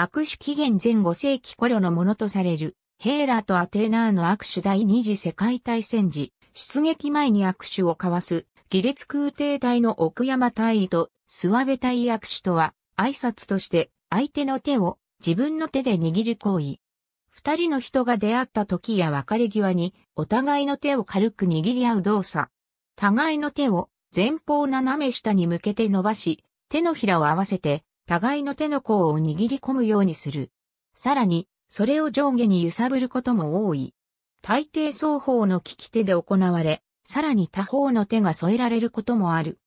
握手紀元前5世紀頃のものとされる、ヘーラーとアテーナーの握手第二次世界大戦時、出撃前に握手を交わす、ギレ空挺隊の奥山大尉と諏訪部隊握手とは、挨拶として相手の手を自分の手で握る行為。二人の人が出会った時や別れ際に、お互いの手を軽く握り合う動作。互いの手を前方斜め下に向けて伸ばし、手のひらを合わせて互いの手の甲を握り込むようにする。さらに、それを上下に揺さぶることも多い。大抵双方の利き手で行われ、さらに他方の手が添えられることもある。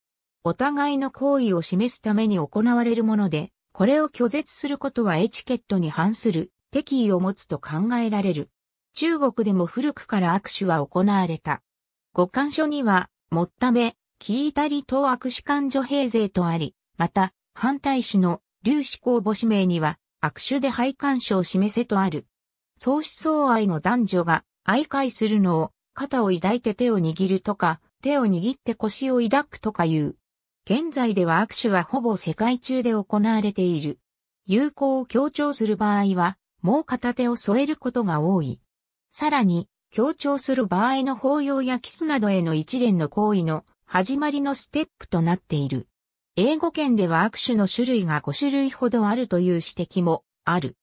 お互いの行為を示すために行われるもので、これを拒絶することはエチケットに反する敵意を持つと考えられる。中国でも古くから握手は行われた。五感書には、もっため、聞いたりと握手感助平税とあり、また、反対士の劉志公母指名には、握手で配管を示せとある。相思相愛の男女が相会するのを、肩を抱いて手を握るとか、手を握って腰を抱くとか言う。現在では握手はほぼ世界中で行われている。友好を強調する場合は、もう片手を添えることが多い。さらに、強調する場合の抱擁やキスなどへの一連の行為の始まりのステップとなっている。英語圏では握手の種類が5種類ほどあるという指摘もある。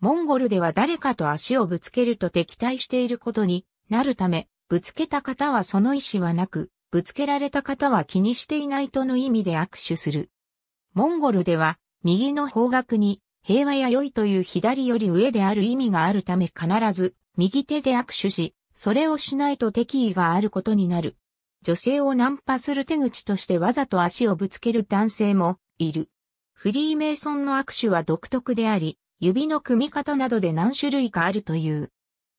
モンゴルでは誰かと足をぶつけると敵対していることになるため、ぶつけた方はその意思はなく、ぶつけられた方は気にしていないとの意味で握手する。モンゴルでは、右の方角に、平和や良いという左より上である意味があるため必ず、右手で握手し、それをしないと敵意があることになる。女性をナンパする手口としてわざと足をぶつける男性もいる。フリーメイソンの握手は独特であり、指の組み方などで何種類かあるという。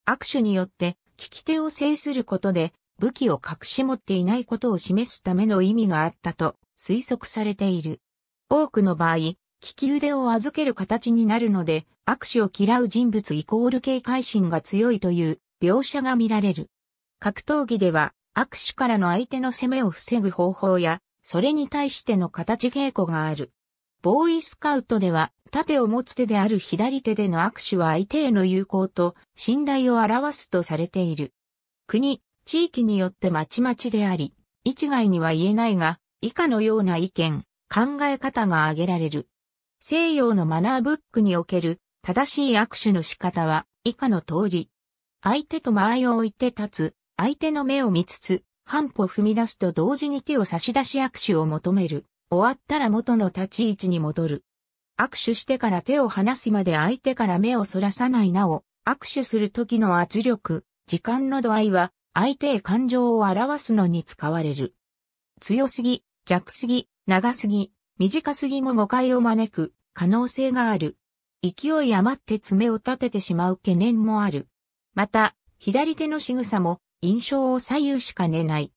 握手によって、利き手を制することで、武器を隠し持っていないことを示すための意味があったと推測されている。多くの場合、利き腕を預ける形になるので、握手を嫌う人物イコール警戒心が強いという描写が見られる。格闘技では、握手からの相手の攻めを防ぐ方法や、それに対しての形稽古がある。ボーイスカウトでは、盾を持つ手である左手での握手は相手への友好と信頼を表すとされている。国、地域によってまちまちであり、一概には言えないが、以下のような意見、考え方が挙げられる。西洋のマナーブックにおける正しい握手の仕方は以下の通り。相手と間合いを置いて立つ、相手の目を見つつ、半歩踏み出すと同時に手を差し出し握手を求める。終わったら元の立ち位置に戻る。握手してから手を離すまで相手から目をそらさないなお、握手する時の圧力、時間の度合いは、相手へ感情を表すのに使われる。強すぎ、弱すぎ、長すぎ、短すぎも誤解を招く可能性がある。勢い余って爪を立ててしまう懸念もある。また、左手の仕草も印象を左右しかねない。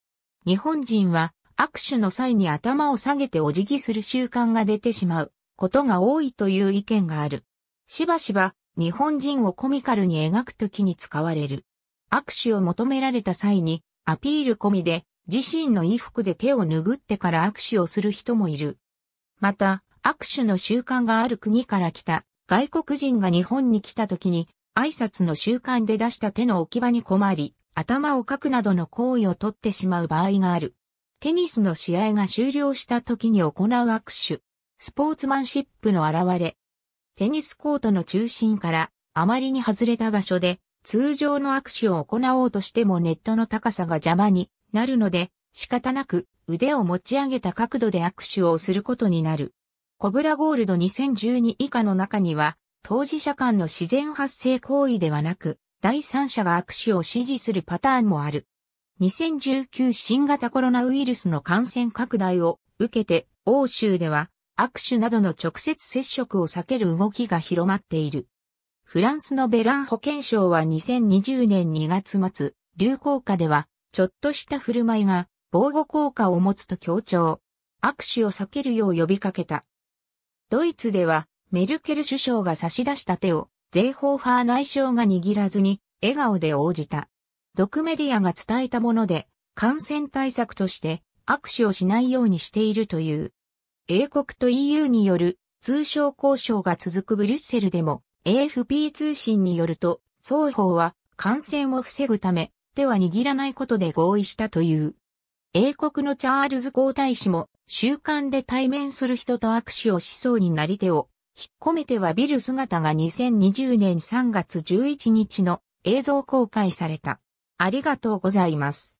日本人は握手の際に頭を下げてお辞儀する習慣が出てしまうことが多いという意見がある。しばしば日本人をコミカルに描くときに使われる。握手を求められた際にアピール込みで自身の衣服で手を拭ってから握手をする人もいる。また、握手の習慣がある国から来た外国人が日本に来た時に挨拶の習慣で出した手の置き場に困り、頭をかくなどの行為をとってしまう場合がある。テニスの試合が終了した時に行う握手。スポーツマンシップの現れ。テニスコートの中心からあまりに外れた場所で通常の握手を行おうとしてもネットの高さが邪魔になるので仕方なく腕を持ち上げた角度で握手をすることになる。コブラゴールド2012以下の中には当事者間の自然発生行為ではなく第三者が握手を支持するパターンもある。2019新型コロナウイルスの感染拡大を受けて、欧州では握手などの直接接触を避ける動きが広まっている。フランスのベラン保健省は2020年2月末、流行下では、ちょっとした振る舞いが防護効果を持つと強調。握手を避けるよう呼びかけた。ドイツでは、メルケル首相が差し出した手をゼ法ホーファー内相が握らずに、笑顔で応じた。毒メディアが伝えたもので、感染対策として握手をしないようにしているという。英国と EU による通商交渉が続くブリュッセルでも AFP 通信によると双方は感染を防ぐため手は握らないことで合意したという。英国のチャールズ皇太子も習慣で対面する人と握手をしそうになり手を引っ込めてはビル姿が2020年3月11日の映像公開された。ありがとうございます。